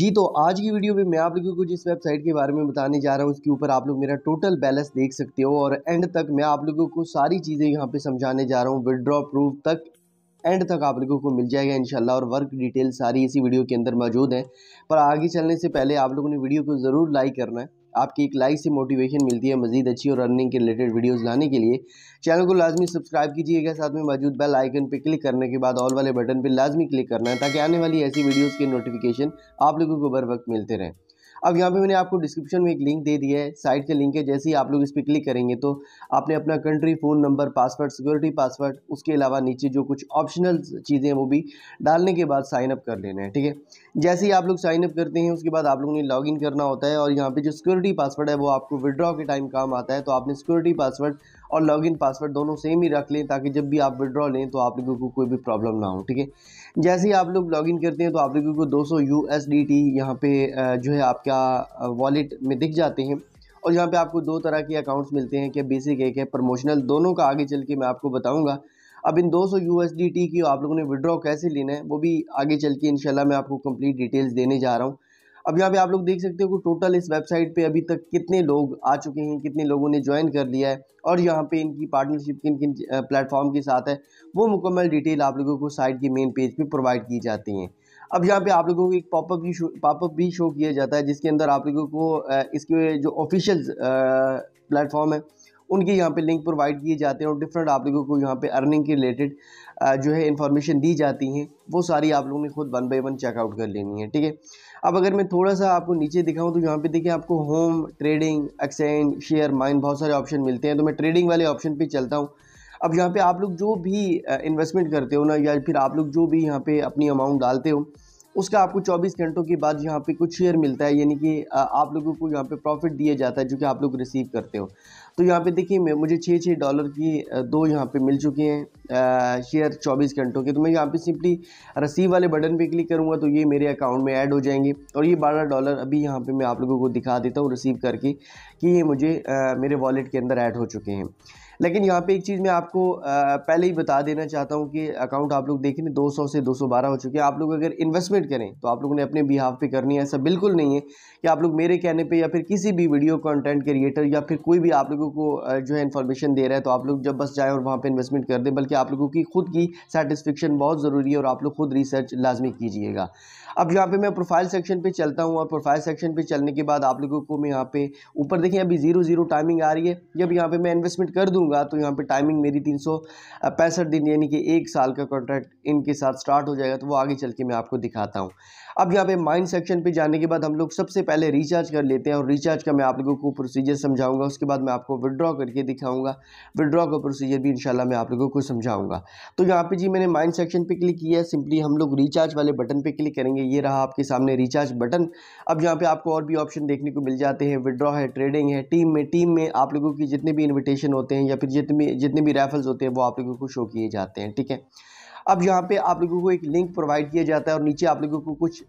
जी तो आज की वीडियो में मैं आप लोगों को जिस वेबसाइट के बारे में बताने जा रहा हूँ उसके ऊपर आप लोग मेरा टोटल बैलेंस देख सकते हो और एंड तक मैं आप लोगों को सारी चीज़ें यहाँ पे समझाने जा रहा हूँ विड्रॉ प्रूफ तक एंड तक आप लोगों को मिल जाएगा इंशाल्लाह और वर्क डिटेल सारी इसी वीडियो के अंदर मौजूद है पर आगे चलने से पहले आप लोगों ने वीडियो को ज़रूर लाइक करना है आपकी एक लाइक से मोटिवेशन मिलती है मजीद अच्छी और रनिंग के रिलेटेड वीडियोस लाने के लिए चैनल को लाजमी सब्सक्राइब कीजिएगा साथ में मौजूद बेल आइकन पर क्लिक करने के बाद ऑल वाले बटन पर लाजमी क्लिक करना है ताकि आने वाली ऐसी वीडियोज़ के नोटिफिकेशन आप लोगों को बर वक्त मिलते रहें अब यहाँ पे मैंने आपको डिस्क्रिप्शन में एक लिंक दे दिया है साइट के लिंक है जैसे ही आप लोग इस पर क्लिक करेंगे तो आपने अपना country phone number password security password उसके अलावा नीचे जो कुछ ऑप्शनल चीज़ें हैं वो भी डालने के बाद साइनअप कर लेना है ठीक है जैसे ही आप लोग साइनअप करते हैं उसके बाद आप लोगों ने लॉग करना होता है और यहाँ पर जो सिक्योरिटी पासवर्ड है वो आपको विड्रॉ के टाइम काम आता है तो आपने सिक्योरिटी पासवर्ड और लॉगिन पासवर्ड दोनों सेम ही रख लें ताकि जब भी आप विड्रॉ लें तो आप लोगों को कोई भी प्रॉब्लम ना हो ठीक है जैसे ही आप लोग लॉगिन करते हैं तो आप लोगों को डी टी यहाँ पे जो है आपका वॉलेट में दिख जाते हैं और यहाँ पे आपको दो तरह के अकाउंट्स मिलते हैं कि बेसिक एक है प्रमोशनल दोनों का आगे चल के मैं आपको बताऊँगा अब इन 200 सौ की आप लोगों ने विड्रॉ कैसे लेना है वो भी आगे चल के इनशाला मैं आपको कंप्लीट डिटेल्स देने जा रहा हूँ अब यहाँ पे आप लोग देख सकते हो कि टोटल इस वेबसाइट पे अभी तक कितने लोग आ चुके हैं कितने लोगों ने ज्वाइन कर लिया है और यहाँ पे इनकी पार्टनरशिप किन किन प्लेटफॉर्म के साथ है वो मुकम्मल डिटेल आप लोगों को साइट के मेन पेज पे प्रोवाइड की जाती हैं अब यहाँ पे आप लोगों को एक पॉपअप भी शो पॉपअप भी शो किया जाता है जिसके अंदर आप लोगों को इसके जो ऑफिशियल प्लेटफॉर्म है उनके यहाँ पे लिंक प्रोवाइड किए जाते हैं और डिफरेंट आप लोगों को यहाँ पे अर्निंग के रिलेटेड जो है इन्फॉर्मेशन दी जाती हैं वो सारी आप लोगों ने खुद वन बाई वन चेकआउट कर लेनी है ठीक है अब अगर मैं थोड़ा सा आपको नीचे दिखाऊँ तो यहाँ पे देखिए आपको home trading exchange share mine बहुत सारे ऑप्शन मिलते हैं तो मैं ट्रेडिंग वाले ऑप्शन पर चलता हूँ अब यहाँ पे आप लोग जो भी इन्वेस्टमेंट करते हो ना या फिर आप लोग जो भी यहाँ पे अपनी अमाउंट डालते हो उसका आपको 24 घंटों के बाद यहाँ पे कुछ शेयर मिलता है यानी कि आप लोगों को यहाँ पे प्रॉफिट दिया जाता है जो कि आप लोग रिसीव करते हो तो यहाँ पे देखिए मैं मुझे छः छः डॉलर की दो यहाँ पे मिल चुके हैं शेयर 24 घंटों के तो मैं यहाँ पे सिंपली रसीव वाले बटन पे क्लिक करूँगा तो ये मेरे अकाउंट में ऐड हो जाएंगे और ये बारह डॉलर अभी यहाँ पे मैं आप लोगों को दिखा देता हूँ रिसीव करके कि ये मुझे आ, मेरे वॉलेट के अंदर ऐड हो चुके हैं लेकिन यहाँ पे एक चीज़ मैं आपको पहले ही बता देना चाहता हूँ कि अकाउंट आप लोग देखें दो सौ से दो सौ बारह हो चुके हैं आप लोग अगर इन्वेस्टमेंट करें तो आप लोगों ने अपने बिहाव पे करनी है ऐसा बिल्कुल नहीं है कि आप लोग मेरे कहने पर या फिर किसी भी वीडियो कंटेंट क्रिएटर या फिर कोई भी आप लोगों को जो है इन्फॉर्मेशन दे रहा है तो आप लोग जब बस जाए और वहाँ पर इन्वेस्टमेंट कर दें बल्कि आप लोगों की खुद की सेटिस्फेक्शन बहुत ज़रूरी है और आप लोग खुद रिसर्च लाजमी कीजिएगा अब यहाँ पर मैं प्रोफाइल सेक्शन पर चलता हूँ और प्रोफाइल सेक्शन पर चलने के बाद आप लोगों को मैं यहाँ पे ऊपर देखें अभी जीरो जीरो टाइमिंग आ रही है जब यहाँ पे मैं इन्वेस्टमेंट कर दूँगा होगा तो यहाँ पे टाइमिंग मेरी तीन सौ पैंसठ दिन यानी कि एक साल का कॉन्ट्रैक्ट इनके साथ स्टार्ट हो जाएगा तो वो आगे चल के मैं आपको दिखाता हूँ अब यहाँ पे माइंड सेक्शन पे जाने के बाद हम लोग सबसे पहले रिचार्ज कर लेते हैं और रिचार्ज का मैं आप लोगों को प्रोसीजर समझाऊंगा उसके बाद मैं आपको विड्रॉ करके दिखाऊंगा विड्रॉ का प्रोसीजर भी इंशाल्लाह मैं आप लोगों को समझाऊंगा तो यहाँ पे जी मैंने माइंड सेक्शन पे क्लिक किया है सिंपली हम लोग रिचार्ज वाले बटन पर क्लिक करेंगे ये रहा आपके सामने रिचार्ज बटन अब यहाँ पर आपको और भी ऑप्शन देखने को मिल जाते हैं विड्रॉ है ट्रेडिंग है टीम में टीम में आप लोगों की जितने भी इन्विटेशन होते हैं या फिर जितने जितने भी रेफल्स होते हैं वो आप लोगों को शो किए जाते हैं ठीक है अब यहाँ पे आप लोगों को एक लिंक प्रोवाइड किया जाता है और नीचे आप लोगों को कुछ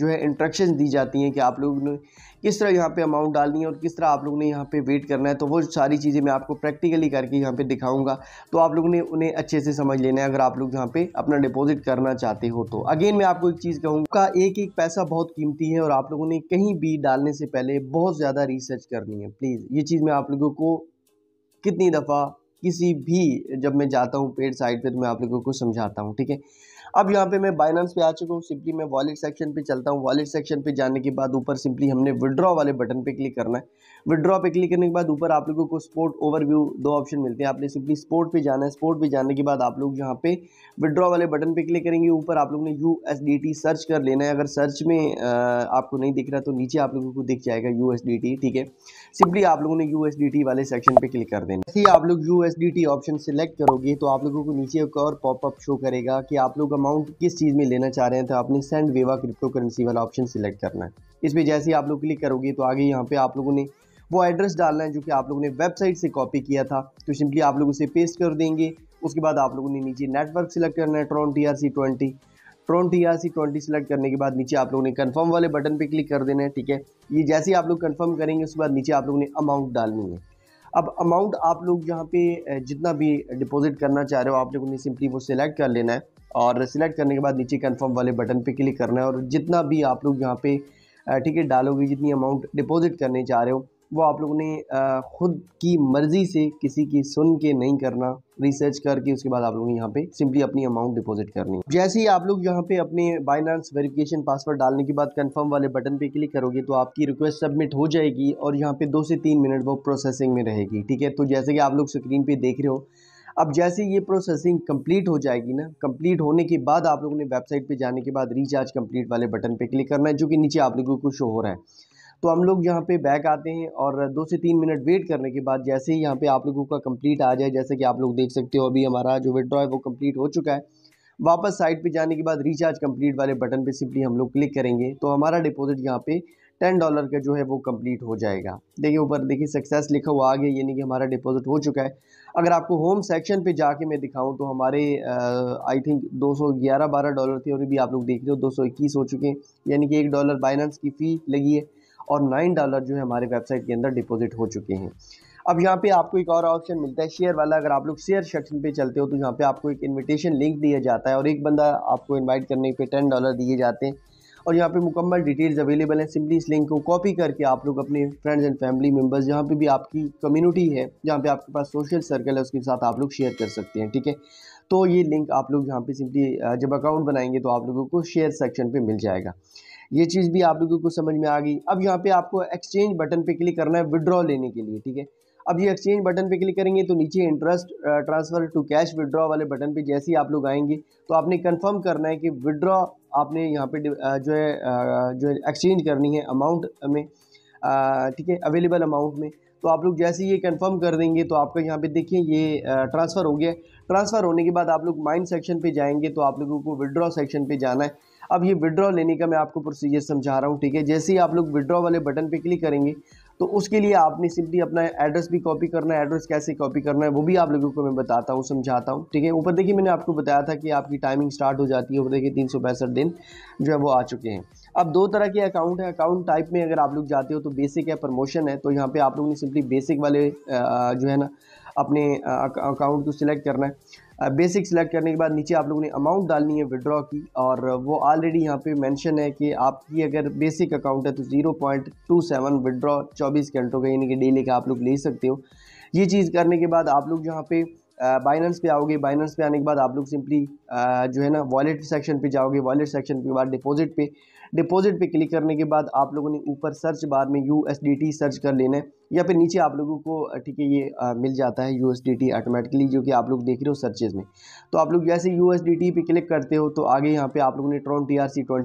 जो है इंस्ट्रक्शंस दी जाती हैं कि आप लोगों ने किस तरह यहाँ पे अमाउंट डालनी है और किस तरह आप लोगों ने यहाँ पे वेट करना है तो वो सारी चीज़ें मैं आपको प्रैक्टिकली करके यहाँ पे दिखाऊंगा तो आप लोगों ने उन्हें अच्छे से समझ लेना है अगर आप लोग यहाँ पे अपना डिपॉजिट करना चाहते हो तो अगेन मैं आपको एक चीज़ कहूँगा एक एक पैसा बहुत कीमती है और आप लोगों ने कहीं भी डालने से पहले बहुत ज़्यादा रिसर्च करनी है प्लीज़ ये चीज़ मैं आप लोगों को कितनी दफ़ा किसी भी जब मैं जाता हूँ पेड़ साइड पे तो मैं आप लोगों को समझाता हूँ ठीक है अब यहाँ पे मैं बाइनांस पे आ चुका हूँ सिंपली मैं वॉलेट सेक्शन पे चलता हूँ वॉलेट सेक्शन पे जाने के बाद ऊपर सिंपली हमने विड्रॉ वाले बटन पे क्लिक करना है विड्रॉ पे क्लिक करने के बाद ऊपर आप लोगों को स्पोर्ट ओवरव्यू दो ऑप्शन मिलते हैं आपने सिंपली स्पोर्ट पे जाना है स्पोर्ट पे जाने के बाद आप लोग यहाँ पे विड्रॉ वाले बटन पे क्लिक करेंगे ऊपर आप लोग ने यू सर्च कर लेना है अगर सर्च में आपको नहीं दिख रहा तो नीचे आप लोगों को दिख जाएगा यू ठीक है सिंपली आप लोगों ने यू वाले सेक्शन पे क्लिक कर देना ही आप लोग यू ऑप्शन सेलेक्ट करोगे तो आप लोगों को नीचे एक और पॉपअप शो करेगा कि आप लोग अमाउंट किस चीज़ में लेना चाह रहे हैं तो आपने सेंड वेवा क्रिप्टो करेंसी वाला ऑप्शन सिलेक्ट करना है इस पर जैसे ही आप लोग क्लिक करोगे तो आगे यहाँ पे आप लोगों ने वो एड्रेस डालना है जो कि आप लोगों ने वेबसाइट से कॉपी किया था तो सिंपली आप लोग उसे पेस्ट कर देंगे उसके बाद आप लोगों ने नीचे नेटवर्क सिलेक्ट करना है Tron T R C twenty Tron T R C twenty select करने के बाद नीचे आप लोगों ने कन्फर्म वाले बटन पर क्लिक कर देना है ठीक है ये जैसे ही आप लोग कन्फर्म करेंगे उसके बाद नीचे आप लोगों ने अमाउंट डालनी है अब अमाउंट आप लोग यहाँ पे जितना भी डिपॉजिट करना चाह रहे हो आप लोगों ने सिंपली वो सिलेक्ट कर लेना है और सिलेक्ट करने के बाद नीचे कन्फर्म वाले बटन पर क्लिक करना है और जितना भी आप लोग यहाँ पे टिकट डालोगे जितनी अमाउंट डिपॉजिट करने चाह रहे हो वो आप लोगों ने ख़ुद की मर्ज़ी से किसी की सुन के नहीं करना रिसर्च करके उसके बाद आप लोगों ने यहाँ पे सिंपली अपनी अमाउंट डिपॉजिट करनी है जैसे ही आप लोग यहाँ पे अपने बाइनांस वेरिफिकेशन पासवर्ड डालने के बाद कंफर्म वाले बटन पे क्लिक करोगे तो आपकी रिक्वेस्ट सबमिट हो जाएगी और यहाँ पे दो से तीन मिनट वो प्रोसेसिंग में रहेगी ठीक है तो जैसे कि आप लोग स्क्रीन पर देख रहे हो अब जैसे ये प्रोसेसिंग कंप्लीट हो जाएगी ना कंप्लीट होने के बाद आप लोगों ने वेबसाइट पे जाने के बाद रिचार्ज कंप्लीट वाले बटन पे क्लिक करना है जो कि नीचे आप लोगों को शो हो रहा है तो हम लोग यहाँ पे बैक आते हैं और दो से तीन मिनट वेट करने के बाद जैसे ही यहाँ पे आप लोगों का कंप्लीट आ जाए जैसे कि आप लोग देख सकते हो अभी हमारा जो विड्रॉ है वो कम्प्लीट हो चुका है वापस साइट पर जाने के बाद रिचार्ज कम्प्लीट वाले बटन पर सिंपली हम लोग क्लिक करेंगे तो हमारा डिपोजिट यहाँ पर टेन डॉलर का जो है वो कंप्लीट हो जाएगा देखिए ऊपर देखिए सक्सेस लिखा हुआ आगे यानी कि हमारा डिपॉजिट हो चुका है अगर आपको होम सेक्शन पे जाके मैं दिखाऊं तो हमारे आई थिंक 211 बारह डॉलर थे और भी आप लोग देख रहे हो 221 हो चुके हैं यानी कि एक डॉलर बाइनेंस की फ़ी लगी है और नाइन डॉलर जो है हमारे वेबसाइट के अंदर डिपॉजिट हो चुके हैं अब यहाँ पे आपको एक और ऑप्शन मिलता है शेयर वाला अगर आप लोग शेयर सेक्शन पे चलते हो तो यहाँ पे आपको एक इनविटेशन लिंक दिया जाता है और एक बंदा आपको इनवाइट करने पे टेन डॉलर दिए जाते हैं और यहाँ पे मुकम्मल डिटेल्स अवेलेबल है सिंपली इस लिंक को कॉपी करके आप लोग अपने फ्रेंड्स एंड फैमिली मेम्बर्स जहाँ पे भी आपकी कम्युनिटी है जहाँ पे आपके पास सोशल सर्कल है उसके साथ आप लोग शेयर कर सकते हैं ठीक है तो ये लिंक आप लोग यहाँ पे सिंपली जब अकाउंट बनाएंगे तो आप लोगों को शेयर सेक्शन पर मिल जाएगा ये चीज़ भी आप लोगों को समझ में आ गई अब यहाँ पे आपको एक्सचेंज बटन पे क्लिक करना है विड्रॉ लेने के लिए ठीक है अब ये एक्सचेंज बटन पे क्लिक करेंगे तो नीचे interest transfer to cash withdraw वाले बटन पे जैसे ही आप लोग आएंगे तो आपने कंफर्म करना है कि विदड्रॉ आपने यहाँ पे uh, जो है uh, जो है एक्सचेंज करनी है अमाउंट में uh, ठीक है अवेलेबल अमाउंट में तो आप लोग जैसे ये कंफर्म कर देंगे तो आपका यहाँ पे देखिए ये ट्रांसफ़र हो गया ट्रांसफ़र होने के बाद आप लोग माइंड सेक्शन पे जाएंगे तो आप लोगों को विड्रॉ सेक्शन पे जाना है अब ये विड्रॉ लेने का मैं आपको प्रोसीजर समझा रहा हूँ ठीक है जैसे ही आप लोग विड्रॉ वाले बटन पे क्लिक करेंगे तो उसके लिए आपने सिंपली अपना एड्रेस भी कॉपी करना है एड्रेस कैसे कॉपी करना है वो भी आप लोगों को मैं बताता हूँ समझाता हूँ ठीक है ऊपर देखिए मैंने आपको बताया था कि आपकी टाइमिंग स्टार्ट हो जाती है ऊपर देखिए तीन दिन जो है वो आ चुके हैं अब दो तरह के अकाउंट है अकाउंट टाइप में अगर आप लोग जाते हो तो बेसिक है प्रमोशन है तो यहाँ पर आप लोगों ने सिंपली बेसिक वाले जो है ना अपने अकाउंट को सिलेक्ट करना है बेसिक सिलेक्ट करने के बाद नीचे आप लोगों ने अमाउंट डालनी है विड्रॉ की और वो ऑलरेडी यहाँ पे मेंशन है कि आपकी अगर बेसिक अकाउंट है तो zero point two seven withdraw चौबीस घंटों का यानी कि डेली का आप लोग ले सकते हो ये चीज़ करने के बाद आप लोग जहाँ पे बाइनेंस पे आओगे बाइनेंस पे आने के बाद आप लोग सिंपली जो है ना वॉलेट सेक्शन पे जाओगे वॉलेट सेक्शन के बाद डिपॉजिट पे डिपॉजिट पे क्लिक करने के बाद आप लोगों ने ऊपर सर्च बार में यू सर्च कर लेना है या फिर नीचे आप लोगों को ठीक है ये आ, मिल जाता है यू ऑटोमेटिकली जो कि आप लोग देख रहे हो सर्चेज में तो आप लोग जैसे यू पे क्लिक करते हो तो आगे यहाँ पे आप लोगों ने ट्रॉन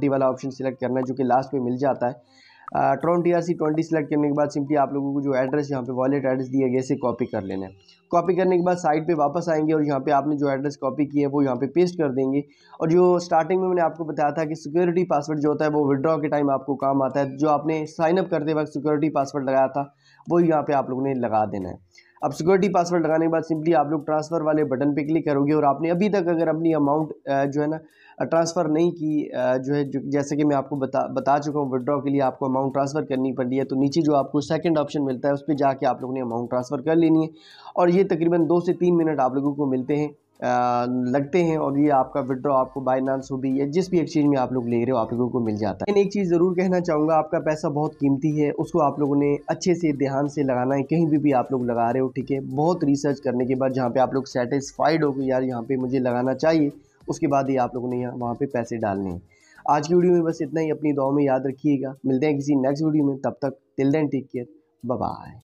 टी वाला ऑप्शन सेलेक्ट करना है जो कि लास्ट में मिल जाता है twenty T R C twenty select करने के बाद सिंपली आप लोगों को जो एड्रेस यहाँ पे वॉलेट एड्रेस दिया गया इसे कॉपी कर लेना है कॉपी करने के बाद साइट पे वापस आएंगे और यहाँ पे आपने जो एड्रेस कॉपी किया है वो यहाँ पे पेस्ट कर देंगे और जो स्टार्टिंग में मैंने आपको बताया था कि सिक्योरिटी पासवर्ड जो होता है वो विड्रॉ के टाइम आपको काम आता है जो आपने साइनअप करते वक्त सिक्योरिटी पासवर्ड लगाया था वो यहाँ पर आप लोगों ने लगा देना है अब सिक्योरिटी पासवर्ड लगाने के बाद सिंपली आप लोग ट्रांसफ़र वाले बटन पे क्लिक करोगे और आपने अभी तक अगर अपनी अमाउंट जो है ना ट्रांसफ़र नहीं की जो है जैसे कि मैं आपको बता बता चुका हूँ विड्रॉ के लिए आपको अमाउंट ट्रांसफ़र करनी पड़ रही है तो नीचे जो आपको सेकंड ऑप्शन मिलता है उस पर जाके आप लोगों ने अमाउंट ट्रांसफ़र कर लेनी है और ये तकरीबन दो से तीन मिनट आप लोगों को मिलते हैं लगते हैं और ये आपका विड्रॉ आपको बाइनानस हो भी या जिस भी एक्सचेंज में आप लोग ले रहे हो आप लोगों को मिल जाता है लेकिन एक चीज़ ज़रूर कहना चाहूँगा आपका पैसा बहुत कीमती है उसको आप लोगों ने अच्छे से ध्यान से लगाना है कहीं भी भी आप लोग लगा रहे हो ठीक है बहुत रिसर्च करने के बाद जहाँ पर आप लोग सेटिस्फाइड हो कि यार यहाँ पर मुझे लगाना चाहिए उसके बाद ही आप लोगों ने यहाँ वहाँ पर पैसे डालने हैं आज की वीडियो में बस इतना ही अपनी दुआ में याद रखिएगा मिलते हैं किसी नेक्स्ट वीडियो में तब तक till then take care bye